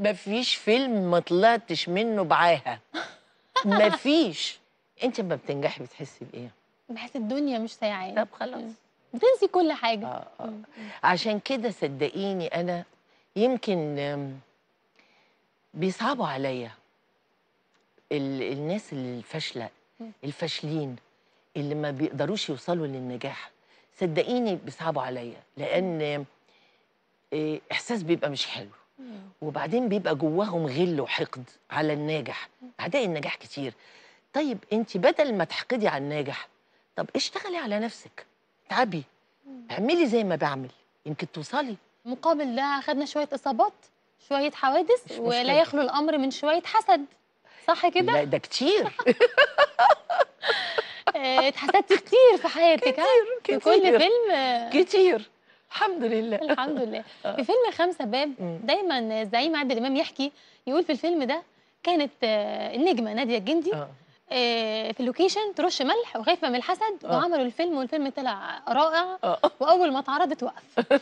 مفيش فيلم ما طلعتش منه بعاهه مفيش انت لما بتنجحي بتحسي بايه بحس الدنيا مش سايعاني يعني. طب خلاص بتنسي كل حاجه آه آه. عشان كده صدقيني انا يمكن بيصعبوا عليا الناس الفاشله الفاشلين اللي ما بيقدروش يوصلوا للنجاح صدقيني بيصعبوا عليا لان احساس بيبقى مش حلو وبعدين بيبقى جواهم غل وحقد على الناجح اعداء النجاح كتير طيب انت بدل ما تحقدي على الناجح طب اشتغلي على نفسك تعبي اعملي زي ما بعمل يمكن توصلي مقابل ده خدنا شويه اصابات شويه حوادث ولا يخلو الامر من شويه حسد صح كده لا ده كتير آه، اتحسدتي كتير في حياتك كتير كتير في كل فيلم آه. كتير الحمد لله الحمد لله آه. في فيلم خمسة باب دايما زعيم عادل امام يحكي يقول في الفيلم ده كانت آه، النجمه ناديه الجندي آه. في اللوكيشن ترش ملح وخايفه من الحسد وعملوا الفيلم والفيلم طلع رائع واول ما اتعرضت وقف